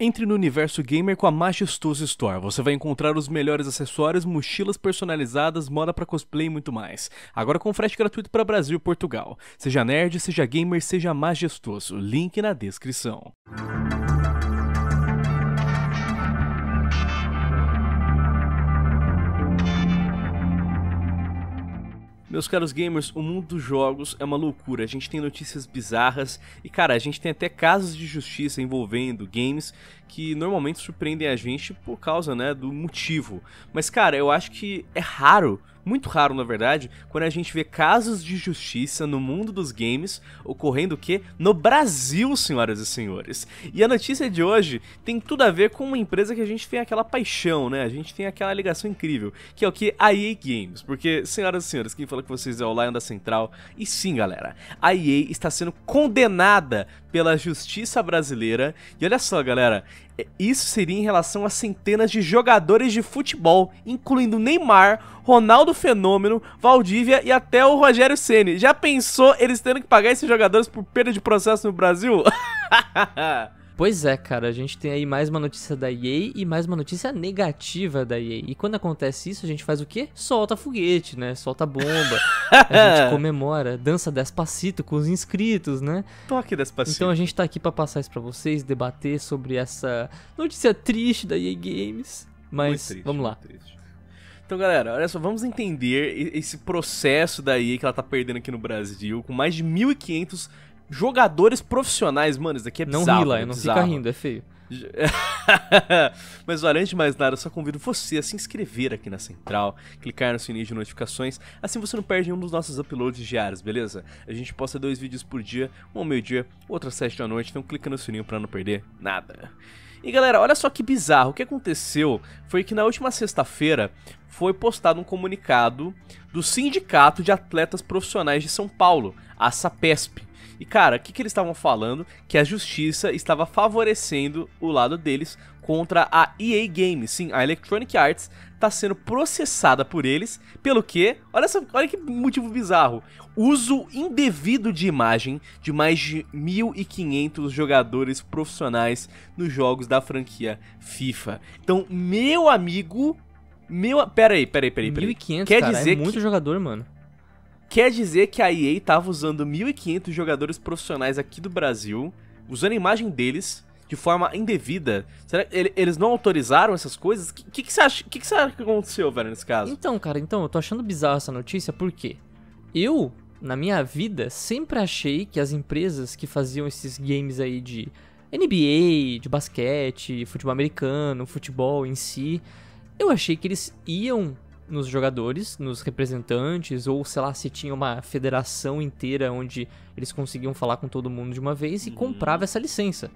Entre no universo gamer com a Majestoso Store. Você vai encontrar os melhores acessórios, mochilas personalizadas, moda para cosplay e muito mais. Agora com frete gratuito para Brasil e Portugal. Seja nerd, seja gamer, seja majestoso. Link na descrição. Meus caros gamers, o mundo dos jogos é uma loucura. A gente tem notícias bizarras e, cara, a gente tem até casos de justiça envolvendo games que normalmente surpreendem a gente por causa, né, do motivo. Mas, cara, eu acho que é raro muito raro, na verdade, quando a gente vê casos de justiça no mundo dos games ocorrendo o quê? No Brasil, senhoras e senhores. E a notícia de hoje tem tudo a ver com uma empresa que a gente tem aquela paixão, né? A gente tem aquela ligação incrível, que é o que? A EA Games. Porque, senhoras e senhores, quem fala com vocês é o Lion da Central? E sim, galera, a EA está sendo condenada pela justiça brasileira. E olha só, galera, é, isso seria em relação a centenas de jogadores de futebol, incluindo Neymar, Ronaldo Fenômeno, Valdívia e até o Rogério Ceni. Já pensou eles tendo que pagar esses jogadores por perda de processo no Brasil? Pois é, cara, a gente tem aí mais uma notícia da EA e mais uma notícia negativa da EA. E quando acontece isso, a gente faz o quê? Solta foguete, né? Solta bomba. a gente comemora, dança despacito com os inscritos, né? Toque despacito. Então a gente tá aqui para passar isso para vocês, debater sobre essa notícia triste da EA Games. Mas triste, vamos lá. Então, galera, olha só, vamos entender esse processo da EA que ela tá perdendo aqui no Brasil, com mais de 1500 jogadores profissionais, mano, isso daqui é bizarro. Não ri lá, é não bizarro. fica rindo, é feio. Mas olha, antes de mais nada, eu só convido você a se inscrever aqui na Central, clicar no sininho de notificações, assim você não perde nenhum dos nossos uploads diários, beleza? A gente posta dois vídeos por dia, um ao meio-dia, outro às sete da noite, então clica no sininho para não perder nada. E galera, olha só que bizarro, o que aconteceu foi que na última sexta-feira foi postado um comunicado do Sindicato de Atletas Profissionais de São Paulo, a SAPESP. E cara, o que, que eles estavam falando? Que a justiça estava favorecendo o lado deles contra a EA Games. Sim, a Electronic Arts está sendo processada por eles pelo que, olha, essa, olha que motivo bizarro, uso indevido de imagem de mais de 1.500 jogadores profissionais nos jogos da franquia FIFA. Então, meu amigo, meu, peraí, peraí, peraí, peraí. 1.500, Quer cara, é dizer é muito que... jogador, mano. Quer dizer que a EA estava usando 1.500 jogadores profissionais aqui do Brasil, usando a imagem deles de forma indevida. Será que eles não autorizaram essas coisas? O que, que, que, você acha que, que, você acha que aconteceu, velho, nesse caso? Então, cara, então, eu tô achando bizarra essa notícia, porque eu, na minha vida, sempre achei que as empresas que faziam esses games aí de NBA, de basquete, futebol americano, futebol em si, eu achei que eles iam nos jogadores, nos representantes, ou sei lá, se tinha uma federação inteira onde eles conseguiam falar com todo mundo de uma vez e uhum. comprava essa licença.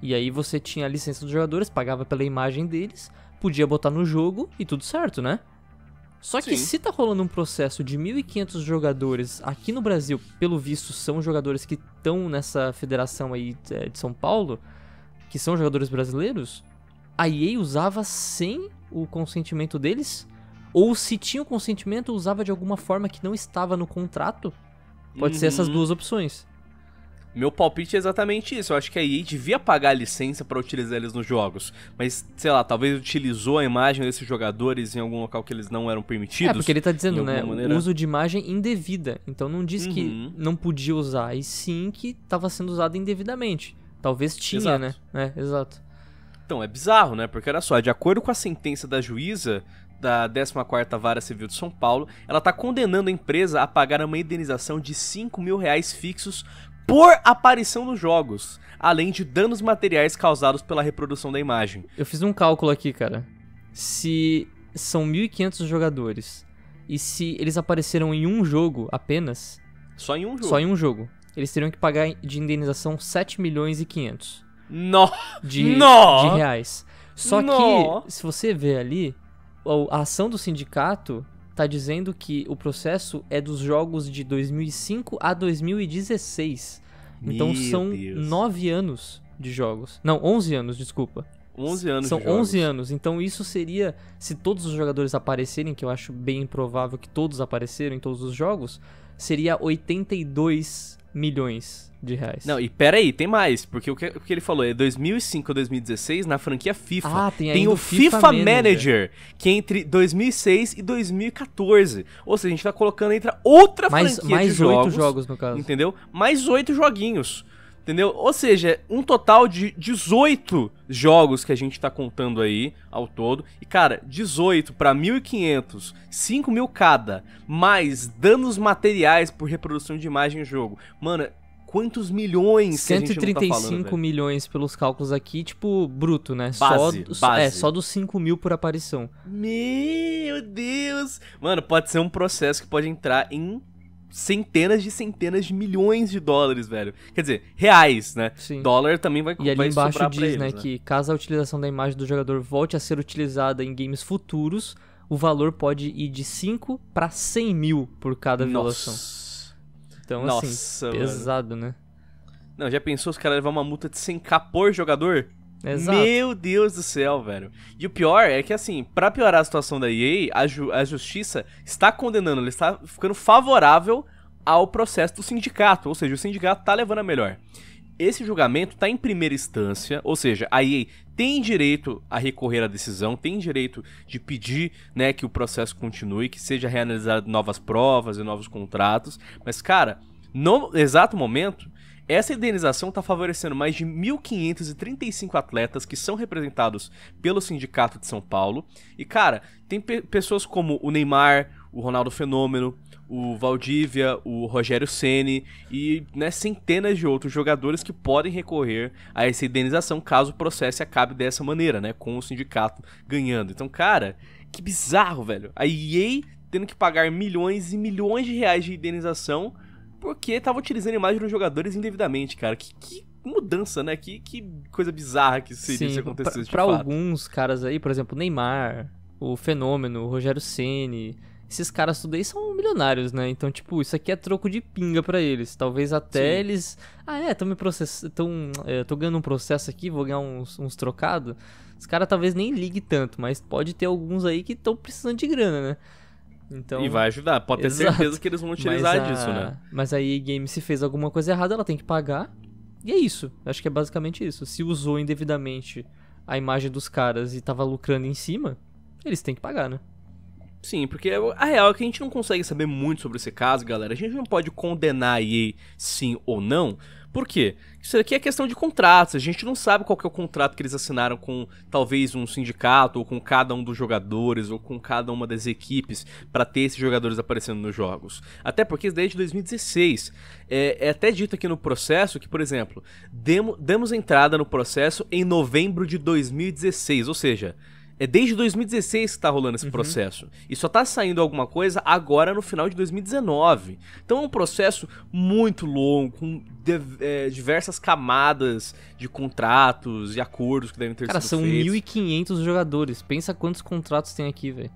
E aí você tinha a licença dos jogadores, pagava pela imagem deles, podia botar no jogo e tudo certo, né? Só que Sim. se tá rolando um processo de 1.500 jogadores aqui no Brasil, pelo visto são jogadores que estão nessa federação aí é, de São Paulo, que são jogadores brasileiros, a EA usava sem o consentimento deles ou se tinha o consentimento, usava de alguma forma que não estava no contrato. Pode uhum. ser essas uhum. duas opções. Meu palpite é exatamente isso. Eu acho que a EA devia pagar a licença para utilizar eles nos jogos. Mas, sei lá, talvez utilizou a imagem desses jogadores em algum local que eles não eram permitidos. É, porque ele tá dizendo, né? Maneira... Uso de imagem indevida. Então não diz uhum. que não podia usar, e sim que estava sendo usado indevidamente. Talvez tinha, Exato. né? É, exato. Então, é bizarro, né? Porque olha só, de acordo com a sentença da juíza, da 14 Vara Civil de São Paulo, ela está condenando a empresa a pagar uma indenização de 5 mil reais fixos por aparição nos jogos, além de danos materiais causados pela reprodução da imagem. Eu fiz um cálculo aqui, cara. Se são 1.500 jogadores e se eles apareceram em um jogo apenas... Só em um jogo. Só em um jogo. Eles teriam que pagar de indenização 7 milhões e 500. Nó! De, de reais. Só no. que, se você ver ali, a ação do sindicato está dizendo que o processo é dos jogos de 2005 a 2016. Então Meu então são Deus. 9 anos de jogos. Não, 11 anos, desculpa. 11 anos São de 11 anos. Então isso seria, se todos os jogadores aparecerem, que eu acho bem improvável que todos apareceram em todos os jogos, seria 82 milhões de reais. Não, e pera aí, tem mais, porque o que, o que ele falou é 2005 a 2016 na franquia FIFA. Ah, tem, tem o FIFA, FIFA Manager, Manager, que é entre 2006 e 2014. Ou seja, a gente tá colocando entre outra mais, franquia mais de jogos, jogos no caso. Entendeu? Mais oito joguinhos. Entendeu? Ou seja, um total de 18 jogos que a gente tá contando aí ao todo. E cara, 18 para 1500, 5 mil cada, mais danos materiais por reprodução de imagem em jogo. Mano, quantos milhões 135 que a gente não tá falando, milhões pelos cálculos aqui, tipo, bruto, né? É, base, só, base. É, só dos 5 mil por aparição. Meu Deus! Mano, pode ser um processo que pode entrar em centenas de centenas de milhões de dólares, velho. Quer dizer, reais, né? Sim. Dólar também vai E ali vai embaixo diz, né, eles, né, né, que caso a utilização da imagem do jogador volte a ser utilizada em games futuros, o valor pode ir de 5 para 100 mil por cada violação. Então, assim, Nossa. Então, Nossa, assim, mano. pesado, né? Não, já pensou os caras levar uma multa de 100k por jogador? Exato. Meu Deus do céu, velho. E o pior é que, assim, para piorar a situação da EA, a, ju a justiça está condenando, ela está ficando favorável ao processo do sindicato, ou seja, o sindicato tá levando a melhor. Esse julgamento tá em primeira instância, ou seja, a EA tem direito a recorrer à decisão, tem direito de pedir né, que o processo continue, que seja reanalisado novas provas e novos contratos. Mas, cara, no exato momento, essa indenização está favorecendo mais de 1.535 atletas que são representados pelo Sindicato de São Paulo. E, cara, tem pe pessoas como o Neymar, o Ronaldo Fenômeno, o Valdívia, o Rogério Ceni e né, centenas de outros jogadores que podem recorrer a essa indenização caso o processo acabe dessa maneira, né? Com o sindicato ganhando. Então, cara, que bizarro, velho. A EA tendo que pagar milhões e milhões de reais de indenização porque tava utilizando a imagem dos jogadores indevidamente, cara. Que, que mudança, né? Que, que coisa bizarra que seria Sim, se acontecesse pra, pra alguns caras aí, por exemplo, Neymar, o Fenômeno, o Rogério Ceni, esses caras tudo aí são milionários, né? Então, tipo, isso aqui é troco de pinga para eles. Talvez até Sim. eles. Ah, é, tão me processando. é, tô ganhando um processo aqui, vou ganhar uns, uns trocados. Os caras talvez nem ligue tanto, mas pode ter alguns aí que estão precisando de grana, né? Então, e vai ajudar, pode ter certeza que eles vão utilizar a... disso, né? Mas aí game se fez alguma coisa errada, ela tem que pagar. E é isso. acho que é basicamente isso. Se usou indevidamente a imagem dos caras e tava lucrando em cima, eles têm que pagar, né? Sim, porque é a real é que a gente não consegue saber muito sobre esse caso, galera. A gente não pode condenar aí sim ou não, por quê? Isso aqui é questão de contratos. A gente não sabe qual é o contrato que eles assinaram com talvez um sindicato, ou com cada um dos jogadores, ou com cada uma das equipes, para ter esses jogadores aparecendo nos jogos. Até porque desde é 2016. É, é até dito aqui no processo que, por exemplo, demo, demos entrada no processo em novembro de 2016, ou seja. É desde 2016 que tá rolando esse uhum. processo. E só tá saindo alguma coisa agora no final de 2019. Então é um processo muito longo, com de, é, diversas camadas de contratos e acordos que devem ter Cara, sido são 1.500 jogadores. Pensa quantos contratos tem aqui, velho.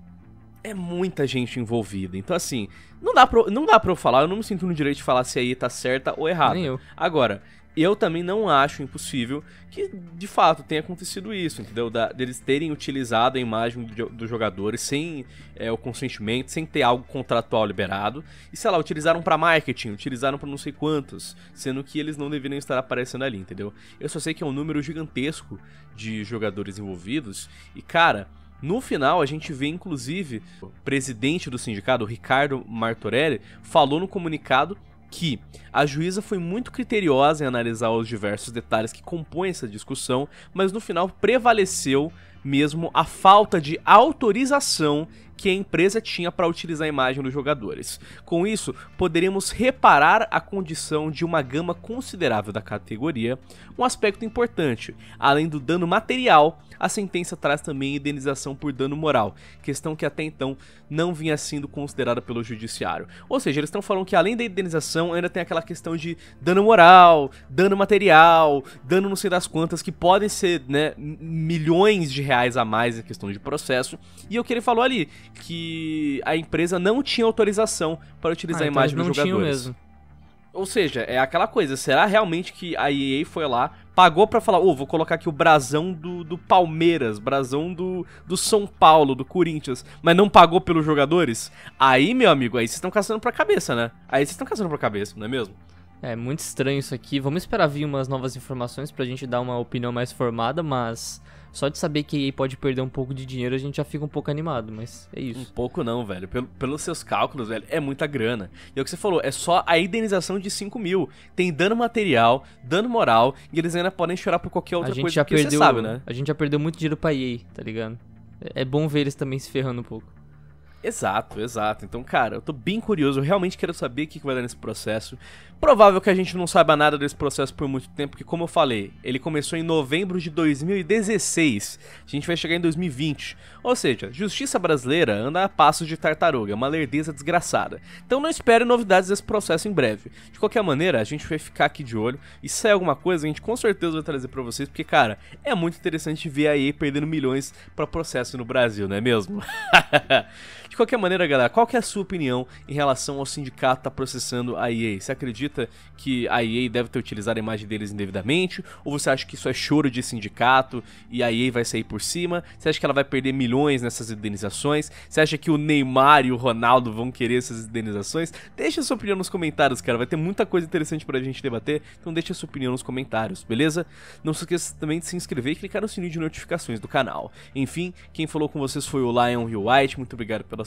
É muita gente envolvida. Então, assim, não dá, pra, não dá pra eu falar, eu não me sinto no direito de falar se aí tá certa ou errada. Nem eu. Agora, eu também não acho impossível que de fato tenha acontecido isso, entendeu? Da, deles terem utilizado a imagem dos jogadores sem é, o consentimento, sem ter algo contratual liberado. E sei lá, utilizaram para marketing, utilizaram para não sei quantos, sendo que eles não deveriam estar aparecendo ali, entendeu? Eu só sei que é um número gigantesco de jogadores envolvidos e cara. No final, a gente vê inclusive o presidente do sindicato, o Ricardo Martorelli, falou no comunicado que a juíza foi muito criteriosa em analisar os diversos detalhes que compõem essa discussão, mas no final prevaleceu mesmo a falta de autorização que a empresa tinha para utilizar a imagem dos jogadores. Com isso, poderemos reparar a condição de uma gama considerável da categoria, um aspecto importante. Além do dano material, a sentença traz também indenização por dano moral, questão que até então não vinha sendo considerada pelo judiciário. Ou seja, eles estão falando que além da indenização, ainda tem aquela questão de dano moral, dano material, dano não sei das quantas, que podem ser né, milhões de reais a mais em questão de processo. E é o que ele falou ali, que a empresa não tinha autorização para utilizar ah, a então imagem então dos jogadores. Mesmo. Ou seja, é aquela coisa, será realmente que a EA foi lá, pagou para falar, ô, oh, vou colocar aqui o brasão do, do Palmeiras, brasão do, do São Paulo, do Corinthians, mas não pagou pelos jogadores? Aí, meu amigo, aí vocês estão caçando pra cabeça, né? Aí vocês estão caçando pra cabeça, não é mesmo? É muito estranho isso aqui. Vamos esperar vir umas novas informações pra gente dar uma opinião mais formada, mas só de saber que a EA pode perder um pouco de dinheiro, a gente já fica um pouco animado, mas é isso. Um pouco não, velho. Pelo, pelos seus cálculos, velho, é muita grana. E é o que você falou, é só a indenização de 5 mil. Tem dano material, dano moral, e eles ainda podem chorar por qualquer outra a gente coisa já perdeu, você sabe, né? A gente já perdeu muito dinheiro pra EA, tá ligado? É bom ver eles também se ferrando um pouco. Exato, exato. Então, cara, eu tô bem curioso, eu realmente quero saber o que, vai dar nesse processo. Provável que a gente não saiba nada desse processo por muito tempo, porque como eu falei, ele começou em novembro de 2016. A gente vai chegar em 2020. Ou seja, justiça brasileira anda a passos de tartaruga, é uma lerdeza desgraçada. Então não espere novidades desse processo em breve. De qualquer maneira, a gente vai ficar aqui de olho e se sair alguma coisa, a gente com certeza vai trazer para vocês, porque cara, é muito interessante ver a EA perdendo milhões para processo no Brasil, não é mesmo? De qualquer maneira, galera, qual é a sua opinião em relação ao sindicato tá processando a EA? Você acredita que a EA deve ter utilizado a imagem deles indevidamente? Ou você acha que isso é choro de sindicato e a EA vai sair por cima? Você acha que ela vai perder milhões nessas indenizações? Você acha que o Neymar e o Ronaldo vão querer essas indenizações? Deixa sua opinião nos comentários, cara. Vai ter muita coisa interessante pra gente debater, então deixa sua opinião nos comentários, beleza? Não se esqueça também de se inscrever e clicar no sininho de notificações do canal. Enfim, quem falou com vocês foi o Lion Hill White. Muito obrigado pela